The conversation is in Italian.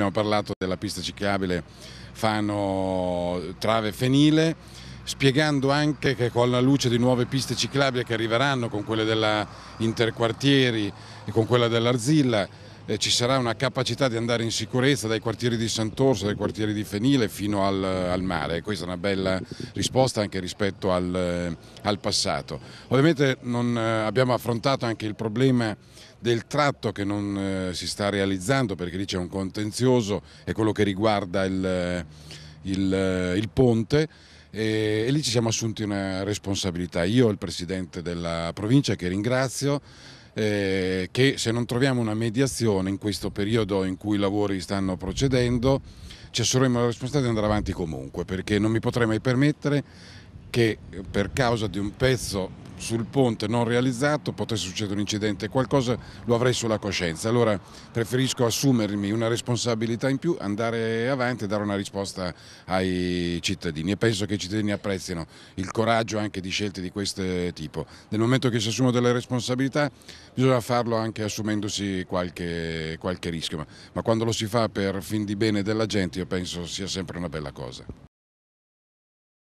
abbiamo parlato della pista ciclabile Fano Trave Fenile, spiegando anche che con la luce di nuove piste ciclabili che arriveranno con quelle della Interquartieri e con quella dell'Arzilla eh, ci sarà una capacità di andare in sicurezza dai quartieri di Sant'Orso, dai quartieri di Fenile fino al, al mare. Questa è una bella risposta anche rispetto al, eh, al passato. Ovviamente non, eh, abbiamo affrontato anche il problema del tratto che non eh, si sta realizzando perché lì c'è un contenzioso, è quello che riguarda il, eh, il, il ponte e, e, lì ci siamo assunti una responsabilità. Io e il Presidente della provincia che ringrazio eh, che se non troviamo una mediazione in questo periodo in cui i lavori stanno procedendo, ci assumeremo la responsabilità di andare avanti comunque, perché non mi potrei mai permettere che per causa di un pezzo sul ponte non realizzato potesse succedere un incidente, qualcosa lo avrei sulla coscienza. Allora preferisco assumermi una responsabilità in più, andare avanti e dare una risposta ai cittadini e penso che i cittadini apprezzino il coraggio anche di scelte di questo tipo. Nel momento che si assumono delle responsabilità bisogna farlo anche assumendosi qualche, qualche rischio, ma, quando lo si fa per fin di bene della gente io penso sia sempre una bella cosa.